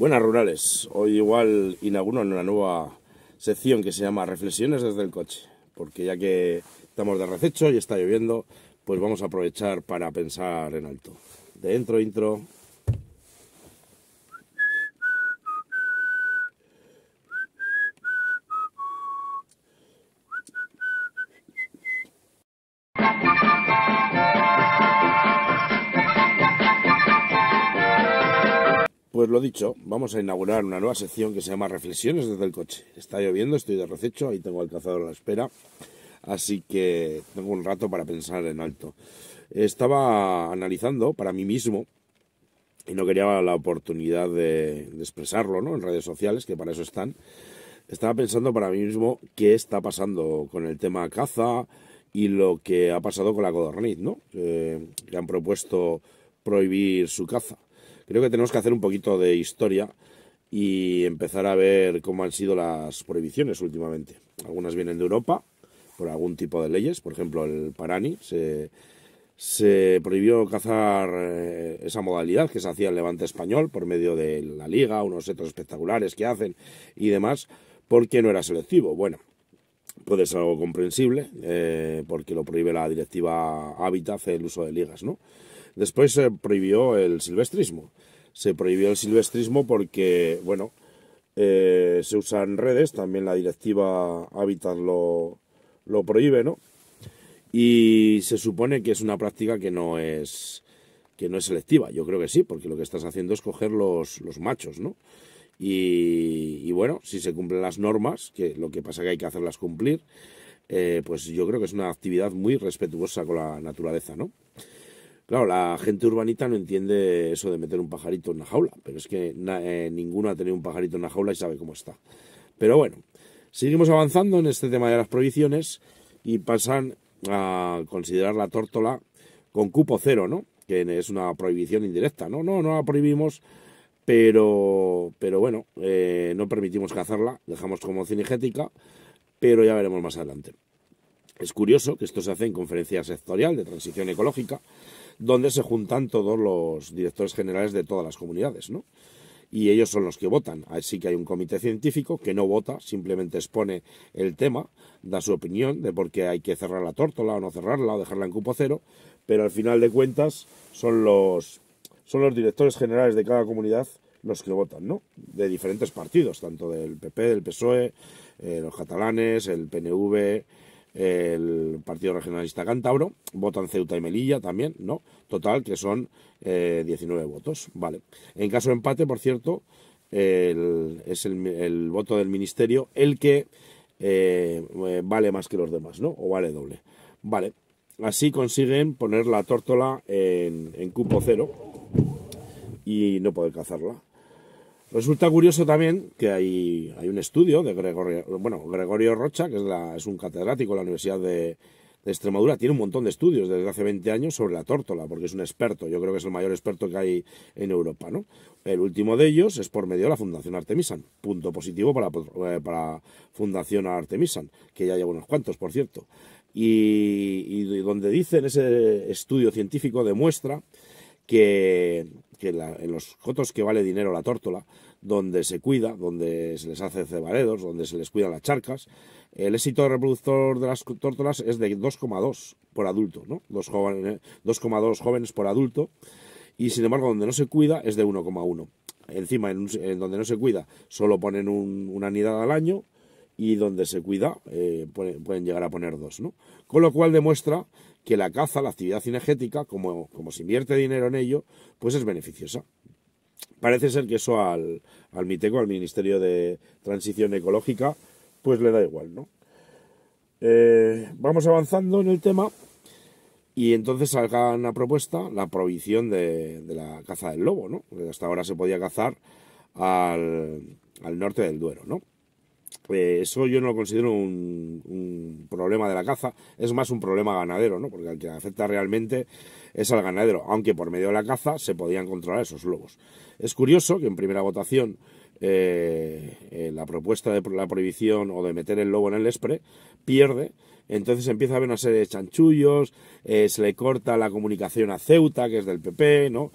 Buenas rurales, hoy igual inauguro una nueva sección que se llama Reflexiones desde el coche, porque ya que estamos de rececho y está lloviendo, pues vamos a aprovechar para pensar en alto. Dentro, intro. dicho, vamos a inaugurar una nueva sección que se llama Reflexiones desde el coche. Está lloviendo, estoy de rececho, ahí tengo al cazador a la espera, así que tengo un rato para pensar en alto. Estaba analizando para mí mismo y no quería la oportunidad de, expresarlo ¿no? en redes sociales, que para eso están. Estaba pensando para mí mismo qué está pasando con el tema caza y lo que ha pasado con la codorniz, ¿no? Eh, que han propuesto prohibir su caza. Creo que tenemos que hacer un poquito de historia y empezar a ver cómo han sido las prohibiciones últimamente. Algunas vienen de Europa por algún tipo de leyes, por ejemplo el Parani se, prohibió cazar eh, esa modalidad que se hacía en Levante Español por medio de la liga, unos setos espectaculares que hacen y demás, porque no era selectivo. Bueno, puede ser algo comprensible, eh, porque lo prohíbe la directiva Hábitat el uso de ligas, ¿no? Después se prohibió el silvestrismo. Se prohibió el silvestrismo porque, bueno, eh, se usan redes, también la directiva Hábitat lo, lo prohíbe, ¿no? Y se supone que es una práctica que no es que no es selectiva. Yo creo que sí, porque lo que estás haciendo es coger los, los machos, ¿no? Y, bueno, si se cumplen las normas, que lo que pasa es que hay que hacerlas cumplir, eh, pues yo creo que es una actividad muy respetuosa con la naturaleza, ¿no? Claro, la gente urbanita no entiende eso de meter un pajarito en la jaula, pero es que eh, ninguno ha tenido un pajarito en una jaula y sabe cómo está. Pero bueno, seguimos avanzando en este tema de las prohibiciones y pasan a considerar la tórtola con cupo cero, ¿no? Que es una prohibición indirecta, ¿no? No, no la prohibimos, pero, pero bueno, eh, no permitimos cazarla, dejamos como cinegética, pero ya veremos más adelante. Es curioso que esto se hace en conferencia sectorial de transición ecológica, donde se juntan todos los directores generales de todas las comunidades, ¿no? Y ellos son los que votan. Así que hay un comité científico que no vota, simplemente expone el tema, da su opinión de por qué hay que cerrar la tórtola o no cerrarla o dejarla en cupo cero, pero al final de cuentas son los, son los directores generales de cada comunidad los que votan, ¿no? De diferentes partidos, tanto del PP, del PSOE, eh, los catalanes, el PNV, el Partido Regionalista Cántabro, votan Ceuta y Melilla también, ¿no? Total, que son 19 eh, votos, vale. En caso de empate, por cierto, es el, voto del Ministerio el que eh, eh, vale más que los demás, ¿no? O vale doble. Vale, así consiguen poner la tórtola en, en cupo cero y no poder cazarla. Resulta curioso también que hay, hay un estudio de Gregorio, bueno, Gregorio Rocha, que es, un catedrático de la Universidad de, Extremadura tiene un montón de estudios desde hace 20 años sobre la tórtola, porque es un experto, yo creo que es el mayor experto que hay en Europa, ¿no? El último de ellos es por medio de la Fundación Artemisan, punto positivo para, eh, para Fundación Artemisan, que ya lleva unos cuantos, por cierto. Y, y donde dicen ese estudio científico demuestra que que en los cotos que vale dinero la tórtola, donde se cuida, donde se les hace cebaredos, donde se les cuidan las charcas, el éxito reproductor de las tórtolas es de 2,2 por adulto, ¿no? 2,2 jóvenes por adulto, y sin embargo donde no se cuida es de 1,1. Encima, en, donde no se cuida, solo ponen una nidada al año, y donde se cuida, eh, pueden, llegar a poner dos, ¿no? Con lo cual demuestra que la caza, la actividad cinegética, como, como se invierte dinero en ello, pues es beneficiosa. Parece ser que eso al, al MITECO, al Ministerio de Transición Ecológica, pues le da igual, ¿no? Eh, vamos avanzando en el tema y entonces salga una propuesta la prohibición de, la caza del lobo, ¿no? hasta ahora se podía cazar al, al norte del Duero, ¿no? Eh, eso yo no lo considero un, problema de la caza, es más un problema ganadero, ¿no? Porque el que afecta realmente es al ganadero, aunque por medio de la caza se podían controlar esos lobos. Es curioso que en primera votación eh, eh, la propuesta de la prohibición o de meter el lobo en el espre pierde. Entonces empieza a haber una serie de chanchullos, se le corta la comunicación a Ceuta, que es del PP, ¿no?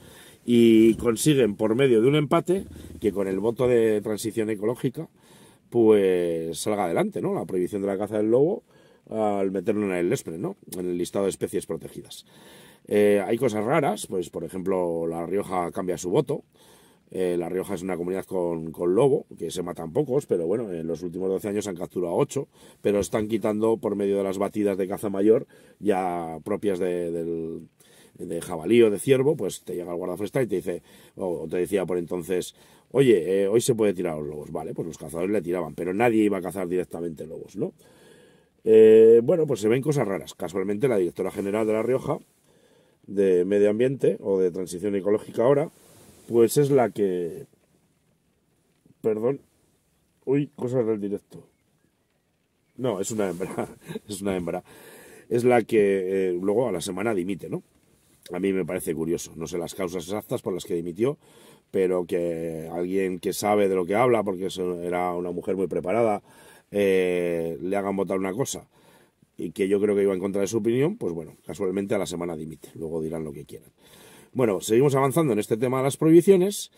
Y consiguen por medio de un empate que con el voto de transición ecológica pues salga adelante, ¿no? La prohibición de la caza del lobo al meterlo en el ESPRE, ¿no? En el listado de especies protegidas. Eh, hay cosas raras, pues por ejemplo, La Rioja cambia su voto. Eh, la Rioja es una comunidad con, lobo, que se matan pocos, pero bueno, en los últimos 12 años han capturado 8, pero están quitando por medio de las batidas de caza mayor, ya propias de, del, de jabalí o de ciervo, pues te llega el guardafuesta y te dice, o te decía por entonces, Oye, eh, hoy se puede tirar los lobos, vale, pues los cazadores le tiraban, pero nadie iba a cazar directamente lobos, ¿no? Eh, bueno, pues se ven cosas raras. Casualmente la directora general de La Rioja, de Medio Ambiente o de Transición Ecológica ahora, pues es la que... Perdón. Uy, cosas del directo. No, es una hembra, es una hembra. Es la que eh, luego a la semana dimite, ¿no? A mí me parece curioso. No sé las causas exactas por las que dimitió, pero que alguien que sabe de lo que habla, porque era una mujer muy preparada, eh, le hagan votar una cosa y que yo creo que iba en contra de su opinión, pues bueno, casualmente a la semana dimite, luego dirán lo que quieran. Bueno, seguimos avanzando en este tema de las prohibiciones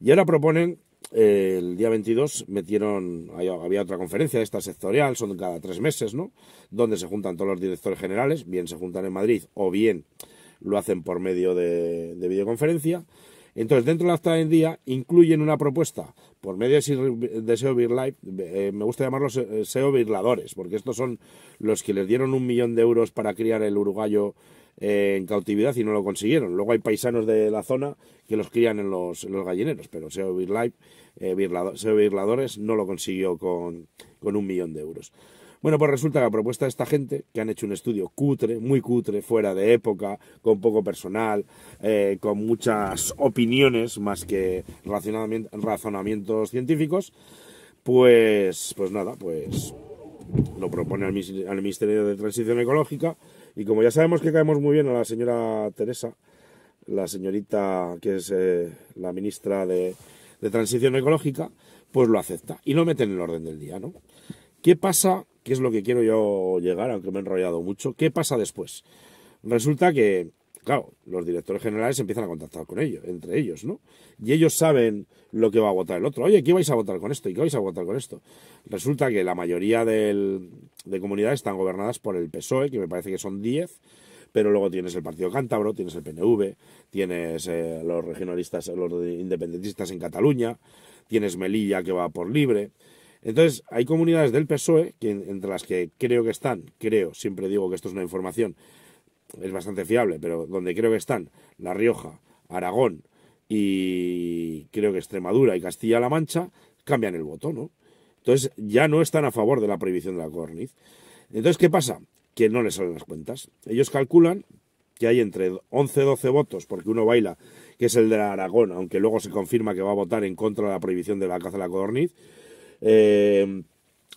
y ahora proponen, eh, el día 22 metieron, había otra conferencia, esta sectorial, son cada tres meses, ¿no? Donde se juntan todos los directores generales, bien se juntan en Madrid o bien lo hacen por medio de videoconferencia entonces, dentro de la acta en día incluyen una propuesta por medio de SEO Virladores, eh, me gusta llamarlos eh, SEO Virladores, porque estos son los que les dieron un millón de euros para criar el uruguayo eh, en cautividad y no lo consiguieron. Luego hay paisanos de la zona que los crían en los, gallineros, pero SEO Virladores no lo consiguió con, con un millón de euros. Bueno, pues resulta que la propuesta de esta gente, que han hecho un estudio cutre, muy cutre, fuera de época, con poco personal, eh, con muchas opiniones más que razonamientos científicos, pues, pues nada, pues lo propone al, Ministerio de Transición Ecológica y como ya sabemos que caemos muy bien a la señora Teresa, la señorita que es eh, la ministra de, de Transición Ecológica, pues lo acepta y lo mete en el orden del día, ¿no? ¿Qué pasa ¿Qué es lo que quiero yo llegar, aunque me he enrollado mucho, ¿qué pasa después? Resulta que, claro, los directores generales empiezan a contactar con ellos, entre ellos, ¿no? Y ellos saben lo que va a votar el otro. Oye, ¿qué vais a votar con esto? ¿Y qué vais a votar con esto? Resulta que la mayoría de comunidades están gobernadas por el PSOE, que me parece que son 10, pero luego tienes el Partido Cántabro, tienes el PNV, tienes eh, los regionalistas, los independentistas en Cataluña, tienes Melilla que va por libre, entonces, hay comunidades del PSOE, que, entre las que creo que están, creo, siempre digo que esto es una información, es bastante fiable, pero donde creo que están La Rioja, Aragón y creo que Extremadura y Castilla-La Mancha, cambian el voto, ¿no? Entonces, ya no están a favor de la prohibición de la corniz. Entonces, ¿qué pasa? Que no les salen las cuentas. Ellos calculan que hay entre 11 12 votos, porque uno baila, que es el de Aragón, aunque luego se confirma que va a votar en contra de la prohibición de la caza de la codorniz, eh,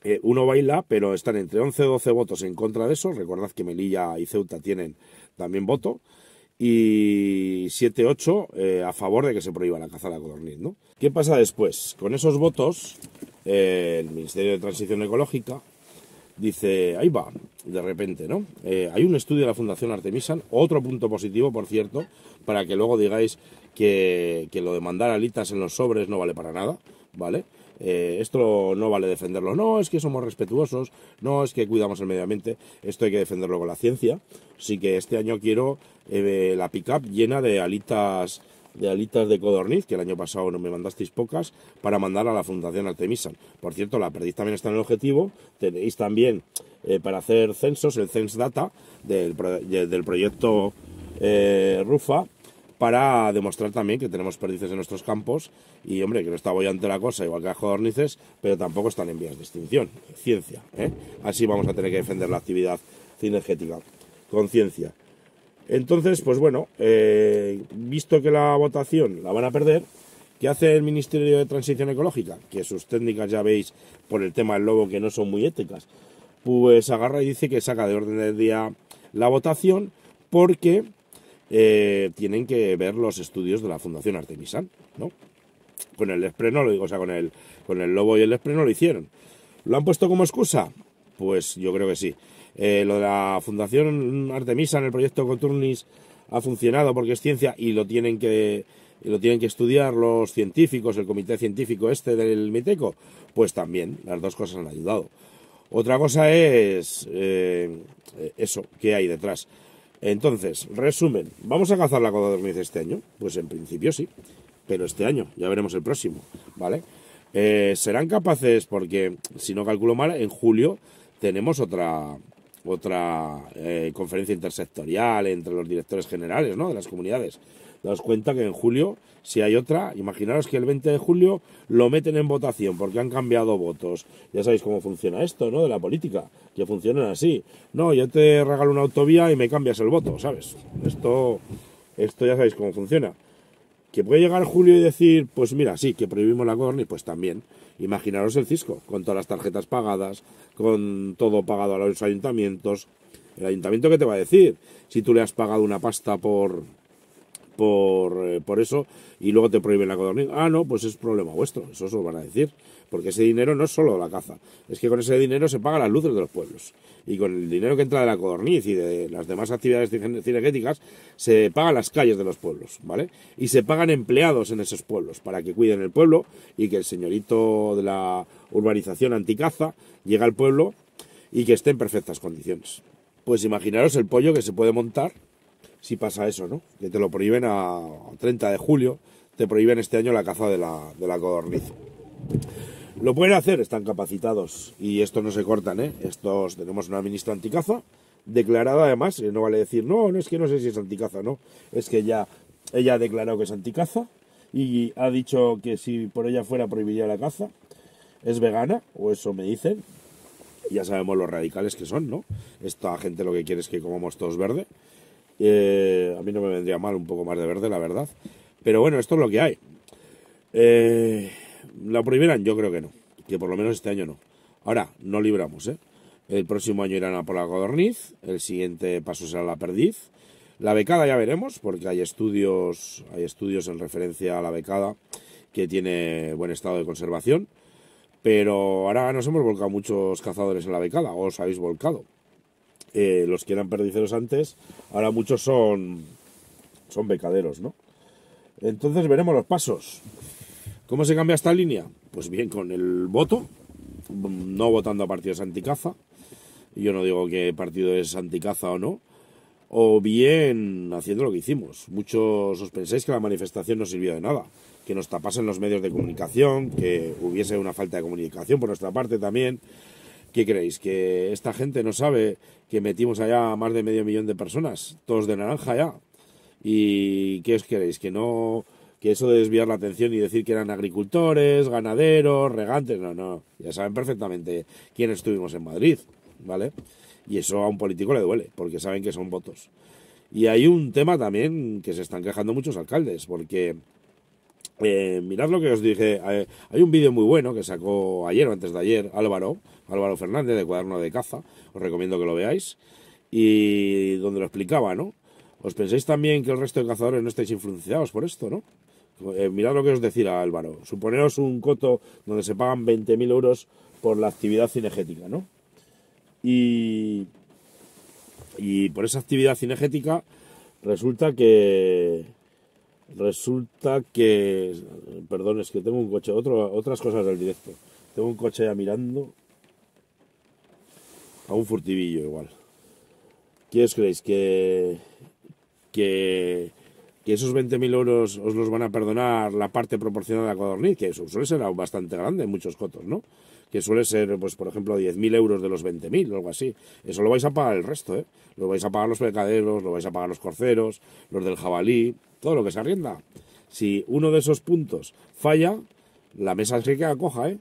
eh, uno baila, pero están entre 11 y 12 votos en contra de eso. Recordad que Melilla y Ceuta tienen también voto. Y 7-8 eh, a favor de que se prohíba la caza de la codorniz. ¿Qué pasa después? Con esos votos, el Ministerio de Transición Ecológica dice: ahí va, de repente, ¿no? hay un estudio de la Fundación Artemisan, otro punto positivo, por cierto, para que luego digáis que, que lo de mandar alitas en los sobres no vale para nada, ¿vale? Eh, esto no vale defenderlo, no, es que somos respetuosos, no, es que cuidamos el medio ambiente, esto hay que defenderlo con la ciencia, así que este año quiero la eh, la pickup llena de alitas de alitas de codorniz, que el año pasado no me mandasteis pocas, para mandar a la Fundación Artemisan. Por cierto, la perdiz también está en el objetivo. Tenéis también eh, para hacer censos el Cens Data del, del proyecto Rufa, para demostrar también que tenemos perdices en nuestros campos y, hombre, que no está ante la cosa, igual que a jodornices, pero tampoco están en vías de extinción. Ciencia, ¿eh? Así vamos a tener que defender la actividad cinegética con ciencia. Entonces, pues bueno, eh, visto que la votación la van a perder, ¿qué hace el Ministerio de Transición Ecológica? Que sus técnicas ya veis por el tema del lobo que no son muy éticas. Pues agarra y dice que saca de orden del día la votación porque eh, tienen que ver los estudios de la Fundación Artemisan, ¿no? Con el Espreno, lo sea, con el, con el Lobo y el Espreno lo hicieron. ¿Lo han puesto como excusa? Pues yo creo que sí. Eh, lo de la Fundación Artemisa en el proyecto Coturnis ha funcionado porque es ciencia y lo tienen que lo tienen que estudiar los científicos, el comité científico este del MITECO, pues también las dos cosas han ayudado. Otra cosa es eh, eso, ¿qué hay detrás? Entonces, resumen, ¿vamos a cazar la dormida este año? Pues en principio sí, pero este año, ya veremos el próximo, ¿vale? Eh, serán capaces, porque si no calculo mal, en julio tenemos otra otra eh, conferencia intersectorial entre los directores generales, ¿no? De las comunidades daos cuenta que en julio, si hay otra, imaginaros que el 20 de julio lo meten en votación porque han cambiado votos. Ya sabéis cómo funciona esto, ¿no? De la política, que funcionan así. No, yo te regalo una autovía y me cambias el voto, ¿sabes? Esto, esto ya sabéis cómo funciona. Que puede llegar julio y decir, pues mira, sí, que prohibimos la corni, pues también. Imaginaros el Cisco, con todas las tarjetas pagadas, con todo pagado a los ayuntamientos. El ayuntamiento, ¿qué te va a decir? Si tú le has pagado una pasta por, eh, por, eso y luego te prohíben la codorniz. Ah, no, pues es problema vuestro, eso os lo van a decir. Porque ese dinero no es solo la caza, es que con ese dinero se pagan las luces de los pueblos. Y con el dinero que entra de la codorniz y de las demás actividades cinegéticas, se pagan las calles de los pueblos, ¿vale? Y se pagan empleados en esos pueblos para que cuiden el pueblo y que el señorito de la urbanización anticaza llegue al pueblo y que esté en perfectas condiciones. Pues imaginaros el pollo que se puede montar si pasa eso, ¿no? Que te lo prohíben a 30 de julio, te prohíben este año la caza de la, de la codorniz. Lo pueden hacer, están capacitados y estos no se cortan, ¿eh? Estos tenemos una ministra anticaza, declarada además, eh, no vale decir, no, no es que no sé si es anticaza, no, es que ya ella ha declarado que es anticaza y ha dicho que si por ella fuera prohibida la caza, es vegana, o eso me dicen, ya sabemos los radicales que son, ¿no? Esta gente lo que quiere es que comamos todos verde eh, a mí no me vendría mal un poco más de verde, la verdad. Pero bueno, esto es lo que hay. Eh, ¿La primera, Yo creo que no. Que por lo menos este año no. Ahora, no libramos, ¿eh? El próximo año irán a por la codorniz, el siguiente paso será la perdiz. La becada ya veremos, porque hay estudios, hay estudios en referencia a la becada que tiene buen estado de conservación. Pero ahora nos hemos volcado muchos cazadores en la becada, o os habéis volcado. Eh, los que eran perdiceros antes, ahora muchos son, son becaderos, ¿no? Entonces veremos los pasos. ¿Cómo se cambia esta línea? Pues bien, con el voto, no votando a partidos anticaza, yo no digo que partido es anticaza o no, o bien haciendo lo que hicimos. Muchos os pensáis que la manifestación no sirvió de nada, que nos tapasen los medios de comunicación, que hubiese una falta de comunicación por nuestra parte también, ¿Qué creéis? ¿Que esta gente no sabe que metimos allá a más de medio millón de personas? Todos de naranja ya. ¿Y qué os queréis? ¿Que no.? Que eso de desviar la atención y decir que eran agricultores, ganaderos, regantes, no, no. Ya saben perfectamente quiénes estuvimos en Madrid, ¿vale? Y eso a un político le duele, porque saben que son votos. Y hay un tema también que se están quejando muchos alcaldes, porque eh, mirad lo que os dije. Eh, hay un vídeo muy bueno que sacó ayer o antes de ayer Álvaro, Álvaro Fernández de Cuaderno de Caza. Os recomiendo que lo veáis. Y donde lo explicaba, ¿no? ¿Os pensáis también que el resto de cazadores no estáis influenciados por esto, no? Eh, mirad lo que os decía Álvaro. Suponeos un coto donde se pagan 20.000 euros por la actividad cinegética, ¿no? Y, y por esa actividad cinegética resulta que resulta que, perdón, es que tengo un coche, otro, otras cosas del directo. Tengo un coche ya mirando a un furtivillo igual. ¿Qué os creéis? Que, que que esos 20.000 euros os los van a perdonar la parte proporcionada a Codorniz, que eso suele ser bastante grande en muchos cotos, ¿no? Que suele ser, pues, por ejemplo, 10.000 euros de los 20.000 o algo así. Eso lo vais a pagar el resto, ¿eh? Lo vais a pagar los pecaderos, lo vais a pagar los corceros, los del jabalí, todo lo que se arrienda. Si uno de esos puntos falla, la mesa se queda coja, ¿eh?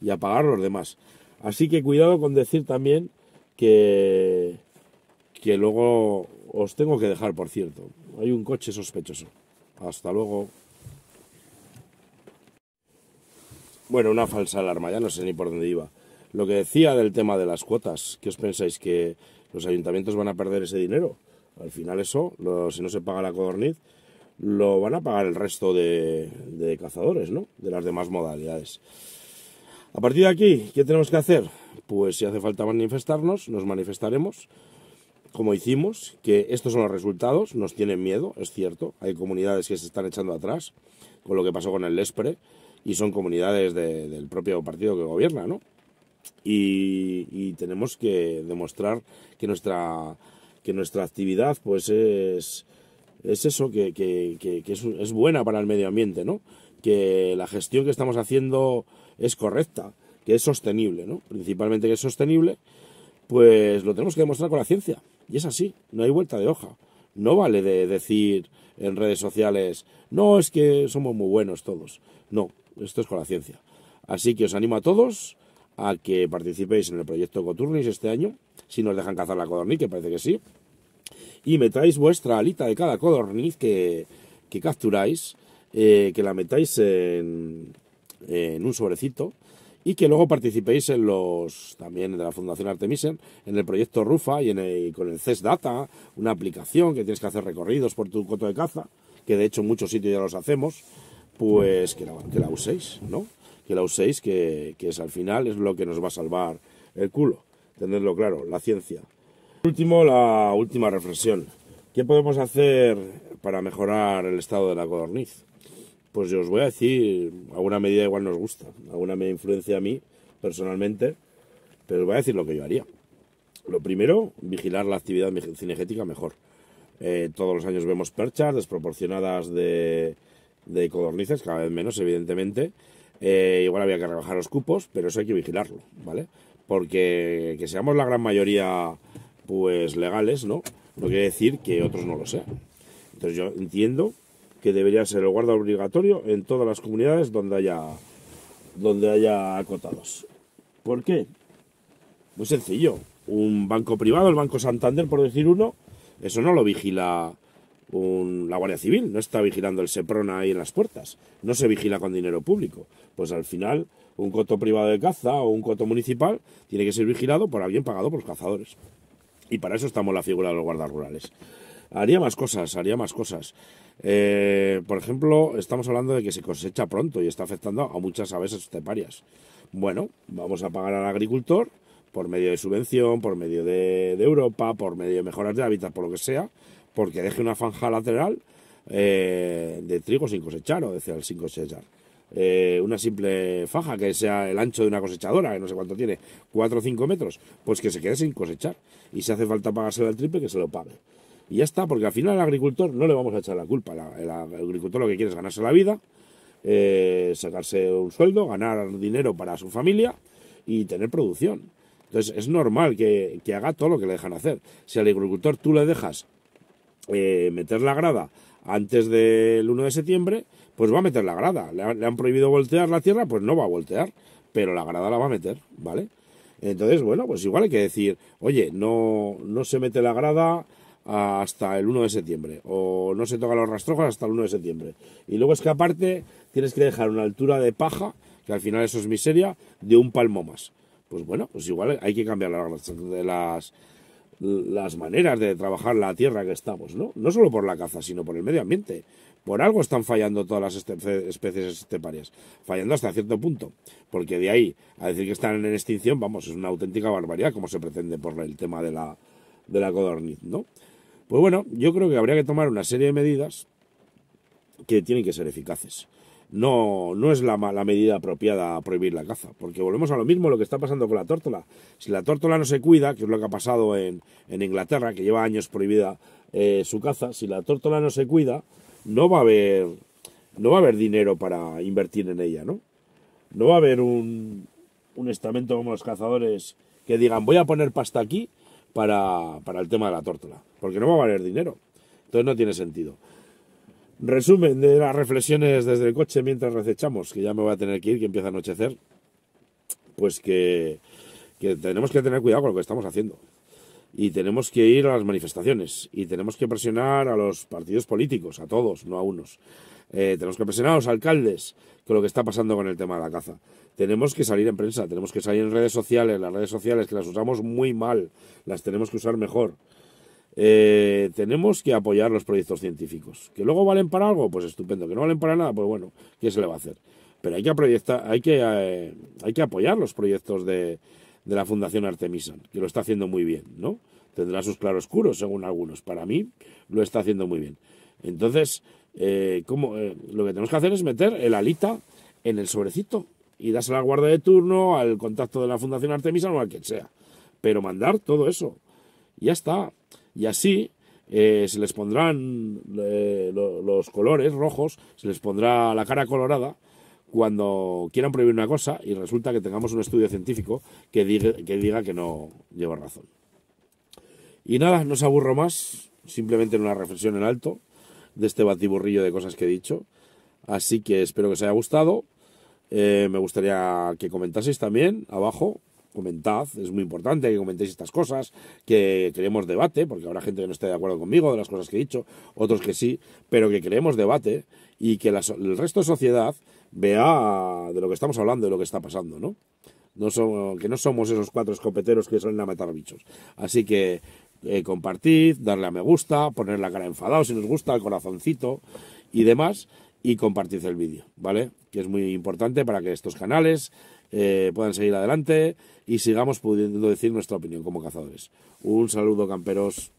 Y a pagar los demás. Así que cuidado con decir también que, que luego os tengo que dejar, por cierto. Hay un coche sospechoso. Hasta luego. Bueno, una falsa alarma, ya no sé ni por dónde iba. Lo que decía del tema de las cuotas, ¿qué os pensáis? ¿Que los ayuntamientos van a perder ese dinero? Al final eso, si no se paga la codorniz, lo van a pagar el resto de, de cazadores, ¿no? De las demás modalidades. A partir de aquí, ¿qué tenemos que hacer? Pues si hace falta manifestarnos, nos manifestaremos como hicimos, que estos son los resultados, nos tienen miedo, es cierto, hay comunidades que se están echando atrás con lo que pasó con el Lespre y son comunidades del propio partido que gobierna, ¿no? Y, tenemos que demostrar que nuestra, que nuestra actividad pues es, es eso, que, es, es buena para el medio ambiente, ¿no? Que la gestión que estamos haciendo es correcta, que es sostenible, ¿no? Principalmente que es sostenible, pues lo tenemos que demostrar con la ciencia. Y es así, no hay vuelta de hoja. No vale de decir en redes sociales, no, es que somos muy buenos todos. No, esto es con la ciencia. Así que os animo a todos a que participéis en el proyecto Coturnis este año, si nos dejan cazar la codorniz, que parece que sí, y metáis vuestra alita de cada codorniz que, capturáis, eh, que la metáis en, en un sobrecito y que luego participéis en los también de la Fundación Artemisen, en el proyecto Rufa y, con el CES Data, una aplicación que tienes que hacer recorridos por tu coto de caza, que de hecho en muchos sitios ya los hacemos, pues que la, que uséis, ¿no? Que la uséis, que, es al final es lo que nos va a salvar el culo. Tenerlo claro, la ciencia. último, la última reflexión. ¿Qué podemos hacer para mejorar el estado de la codorniz? pues yo os voy a decir, alguna medida igual nos gusta, alguna me influencia a mí personalmente, pero os voy a decir lo que yo haría. Lo primero, vigilar la actividad cinegética mejor. Eh, todos los años vemos perchas desproporcionadas de, de codornices, cada vez menos, evidentemente. Eh, igual había que rebajar los cupos, pero eso hay que vigilarlo, ¿vale? Porque que seamos la gran mayoría, pues legales, ¿no? No quiere decir que otros no lo sean. Entonces yo entiendo que debería ser el guarda obligatorio en todas las comunidades donde haya, donde haya acotados. ¿Por qué? Muy sencillo. Un banco privado, el Banco Santander, por decir uno, eso no lo vigila la Guardia Civil, no está vigilando el Seprona ahí en las puertas, no se vigila con dinero público. Pues al final, un coto privado de caza o un coto municipal tiene que ser vigilado por alguien pagado por los cazadores. Y para eso estamos la figura de los guardas rurales. Haría más cosas, haría más cosas. Eh, por ejemplo, estamos hablando de que se cosecha pronto y está afectando a muchas aves esteparias. Bueno, vamos a pagar al agricultor por medio de subvención, por medio de, Europa, por medio de mejoras de hábitat, por lo que sea, porque deje una franja lateral eh, de trigo sin cosechar o de sin cosechar. Eh, una simple faja que sea el ancho de una cosechadora, que no sé cuánto tiene, 4 o 5 metros, pues que se quede sin cosechar. Y si hace falta pagárselo al triple, que se lo pague. Y ya está, porque al final al agricultor no le vamos a echar la culpa. el agricultor lo que quiere es ganarse la vida, eh, sacarse un sueldo, ganar dinero para su familia y tener producción. Entonces es normal que, haga todo lo que le dejan hacer. Si al agricultor tú le dejas eh, meter la grada antes del 1 de septiembre, pues va a meter la grada. Le, le han prohibido voltear la tierra, pues no va a voltear, pero la grada la va a meter, ¿vale? Entonces, bueno, pues igual hay que decir, oye, no, no se mete la grada hasta el 1 de septiembre. O no se tocan los rastrojos hasta el 1 de septiembre. Y luego es que aparte tienes que dejar una altura de paja, que al final eso es miseria, de un palmo más. Pues bueno, pues igual hay que cambiar las, las maneras de trabajar la tierra que estamos, ¿no? No solo por la caza, sino por el medio ambiente. Por algo están fallando todas las este-, especies esteparias, fallando hasta cierto punto, porque de ahí a decir que están en extinción, vamos, es una auténtica barbaridad como se pretende por el tema de la, de la codorniz, ¿no? Pues bueno, yo creo que habría que tomar una serie de medidas que tienen que ser eficaces. No, no es la, medida apropiada a prohibir la caza, porque volvemos a lo mismo, lo que está pasando con la tórtola. Si la tórtola no se cuida, que es lo que ha pasado en, Inglaterra, que lleva años prohibida eh, su caza, si la tórtola no se cuida, no va a haber, no va a haber dinero para invertir en ella, ¿no? No va a haber un, un estamento como los cazadores que digan voy a poner pasta aquí para, para el tema de la tórtola, porque no va a valer dinero. Entonces no tiene sentido. Resumen de las reflexiones desde el coche mientras recechamos, que ya me voy a tener que ir, que empieza a anochecer, pues que tenemos que tener cuidado con lo que estamos haciendo y tenemos que ir a las manifestaciones y tenemos que presionar a los partidos políticos, a todos, no a unos. Eh, tenemos que presionar a los alcaldes con lo que está pasando con el tema de la caza. Tenemos que salir en prensa, tenemos que salir en redes sociales, las redes sociales que las usamos muy mal, las tenemos que usar mejor. Eh, tenemos que apoyar los proyectos científicos. ¿Que luego valen para algo? Pues estupendo. ¿Que no valen para nada? Pues bueno, ¿qué se le va a hacer? Pero hay que, hay que, eh, hay que apoyar los proyectos de, de la Fundación Artemisan, que lo está haciendo muy bien, ¿no? Tendrá sus claroscuros, según algunos. Para mí, lo está haciendo muy bien. Entonces, eh, eh lo que tenemos que hacer es meter el alita en el sobrecito y darse la guarda de turno, al contacto de la Fundación Artemisan o al quien sea. Pero mandar todo eso. Ya está. Y así eh, se les pondrán eh, los colores rojos, se les pondrá la cara colorada cuando quieran prohibir una cosa y resulta que tengamos un estudio científico que diga que, diga que no lleva razón. Y nada, no os aburro más, simplemente en una reflexión en alto de este batiburrillo de cosas que he dicho. Así que espero que os haya gustado. Eh, me gustaría que comentaseis también abajo. Comentad, es muy importante que comentéis estas cosas, que queremos debate, porque habrá gente que no esté de acuerdo conmigo de las cosas que he dicho, otros que sí, pero que queremos debate y que el resto de sociedad vea de lo que estamos hablando, de lo que está pasando, ¿no? no que no somos esos cuatro escopeteros que salen a matar bichos. Así que eh, compartid, darle a me gusta, poner la cara enfadado si nos gusta, el corazoncito y demás, y compartid el vídeo, ¿vale? Que es muy importante para que estos canales eh, puedan seguir adelante y sigamos pudiendo decir nuestra opinión como cazadores. Un saludo, camperos.